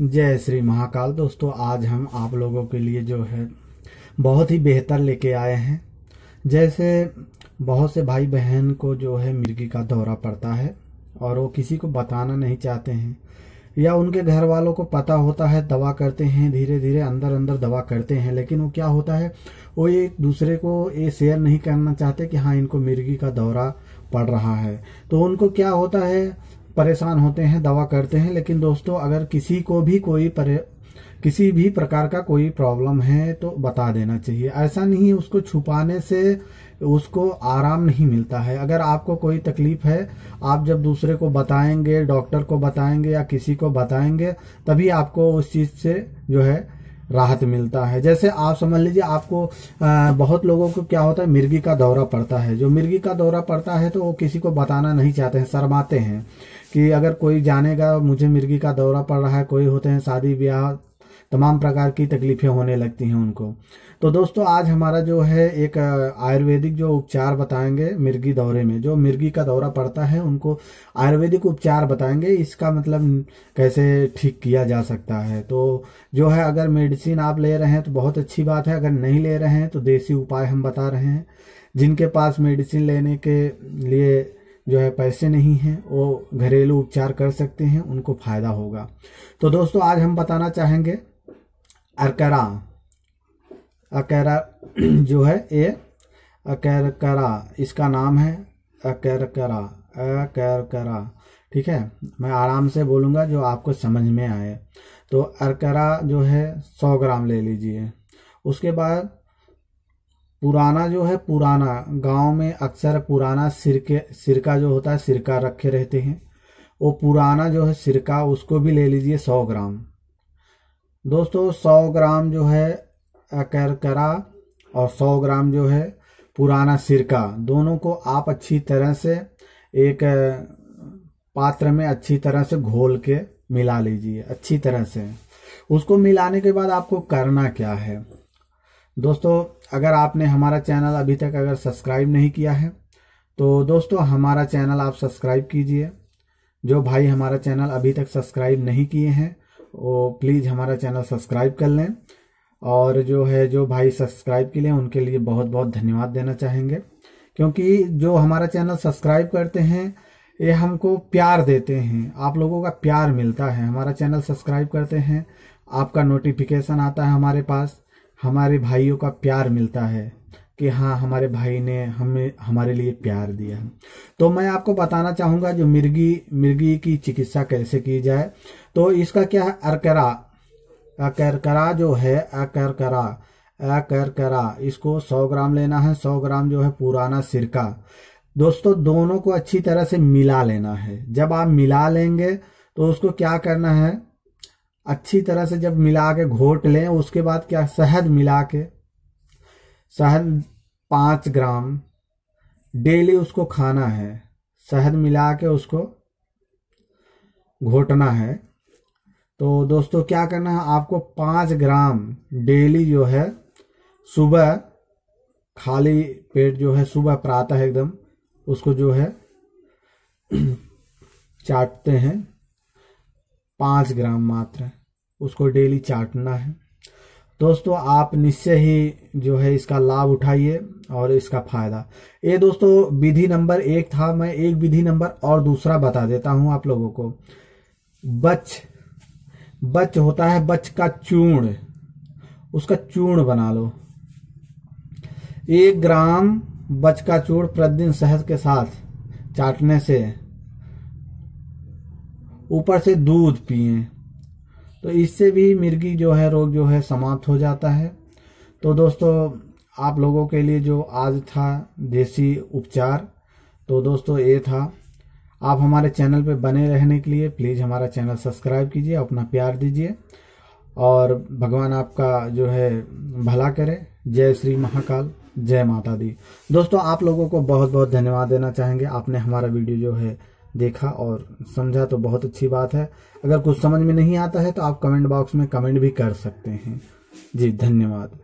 जय श्री महाकाल दोस्तों आज हम आप लोगों के लिए जो है बहुत ही बेहतर लेके आए हैं जैसे बहुत से भाई बहन को जो है मिर्गी का दौरा पड़ता है और वो किसी को बताना नहीं चाहते हैं या उनके घर वालों को पता होता है दवा करते हैं धीरे धीरे अंदर अंदर दवा करते हैं लेकिन वो क्या होता है वो एक दूसरे को ये शेयर नहीं करना चाहते कि हाँ इनको मिर्गी का दौरा पड़ रहा है तो उनको क्या होता है परेशान होते हैं दवा करते हैं लेकिन दोस्तों अगर किसी को भी कोई परे किसी भी प्रकार का कोई प्रॉब्लम है तो बता देना चाहिए ऐसा नहीं उसको छुपाने से उसको आराम नहीं मिलता है अगर आपको कोई तकलीफ है आप जब दूसरे को बताएंगे डॉक्टर को बताएंगे या किसी को बताएंगे तभी आपको उस चीज से जो है राहत मिलता है जैसे आप समझ लीजिए आपको आ, बहुत लोगों को क्या होता है मिर्गी का दौरा पड़ता है जो मिर्गी का दौरा पड़ता है तो वो किसी को बताना नहीं चाहते हैं शर्माते हैं कि अगर कोई जानेगा मुझे मिर्गी का दौरा पड़ रहा है कोई होते हैं शादी ब्याह तमाम प्रकार की तकलीफ़ें होने लगती हैं उनको तो दोस्तों आज हमारा जो है एक आयुर्वेदिक जो उपचार बताएंगे मिर्गी दौरे में जो मिर्गी का दौरा पड़ता है उनको आयुर्वेदिक उपचार बताएंगे इसका मतलब कैसे ठीक किया जा सकता है तो जो है अगर मेडिसिन आप ले रहे हैं तो बहुत अच्छी बात है अगर नहीं ले रहे हैं तो देसी उपाय हम बता रहे हैं जिनके पास मेडिसिन लेने के लिए जो है पैसे नहीं हैं वो घरेलू उपचार कर सकते हैं उनको फ़ायदा होगा तो दोस्तों आज हम बताना चाहेंगे अरकरा अकेरा जो है ये अकेरकरा इसका नाम है अकेरकरा अकेरकरा ठीक है मैं आराम से बोलूँगा जो आपको समझ में आए तो अरकरा जो है सौ ग्राम ले लीजिए उसके बाद पुराना जो है पुराना गांव में अक्सर पुराना सिरके सिरका जो होता है सिरका रखे रहते हैं वो पुराना जो है सिरका उसको भी ले लीजिए सौ ग्राम दोस्तों सौ ग्राम जो है करकरा और सौ ग्राम जो है पुराना सिरका दोनों को आप अच्छी तरह से एक पात्र में अच्छी तरह से घोल के मिला लीजिए अच्छी तरह से उसको मिलाने के बाद आपको करना क्या है दोस्तों अगर आपने हमारा चैनल अभी तक अगर सब्सक्राइब नहीं किया है तो दोस्तों हमारा चैनल आप सब्सक्राइब कीजिए जो भाई हमारा चैनल अभी तक सब्सक्राइब नहीं किए हैं वो प्लीज़ हमारा चैनल सब्सक्राइब कर लें और जो है जो भाई सब्सक्राइब के लिए उनके लिए बहुत बहुत धन्यवाद देना चाहेंगे क्योंकि जो हमारा चैनल सब्सक्राइब करते हैं ये हमको प्यार देते हैं आप लोगों का प्यार मिलता है हमारा चैनल सब्सक्राइब करते हैं आपका नोटिफिकेशन आता है हमारे पास हमारे भाइयों का प्यार मिलता है कि हाँ हमारे भाई ने हमें हमारे लिए प्यार दिया तो मैं आपको बताना चाहूंगा जो मिर्गी मिर्गी की चिकित्सा कैसे की जाए तो इसका क्या है अरकरा अकरकरा जो है अकरकरा अकरकरा इसको 100 ग्राम लेना है 100 ग्राम जो है पुराना सिरका दोस्तों दोनों को अच्छी तरह से मिला लेना है जब आप मिला लेंगे तो उसको क्या करना है अच्छी तरह से जब मिला के घोट लें उसके बाद क्या शहद मिला के शहद पाँच ग्राम डेली उसको खाना है शहद मिला के उसको घोटना है तो दोस्तों क्या करना है आपको पाँच ग्राम डेली जो है सुबह खाली पेट जो है सुबह प्रातः एकदम उसको जो है चाटते हैं पाँच ग्राम मात्र उसको डेली चाटना है दोस्तों आप निश्चय ही जो है इसका लाभ उठाइए और इसका फायदा ये दोस्तों विधि नंबर एक था मैं एक विधि नंबर और दूसरा बता देता हूं आप लोगों को बच बच होता है बच का चूर्ण उसका चूर्ण बना लो एक ग्राम बच का चूर्ण प्रतिदिन शहद के साथ चाटने से ऊपर से दूध पिए तो इससे भी मिर्गी जो है रोग जो है समाप्त हो जाता है तो दोस्तों आप लोगों के लिए जो आज था देसी उपचार तो दोस्तों ये था आप हमारे चैनल पे बने रहने के लिए प्लीज़ हमारा चैनल सब्सक्राइब कीजिए अपना प्यार दीजिए और भगवान आपका जो है भला करे जय श्री महाकाल जय माता दी दोस्तों आप लोगों को बहुत बहुत धन्यवाद देना चाहेंगे आपने हमारा वीडियो जो है देखा और समझा तो बहुत अच्छी बात है अगर कुछ समझ में नहीं आता है तो आप कमेंट बॉक्स में कमेंट भी कर सकते हैं जी धन्यवाद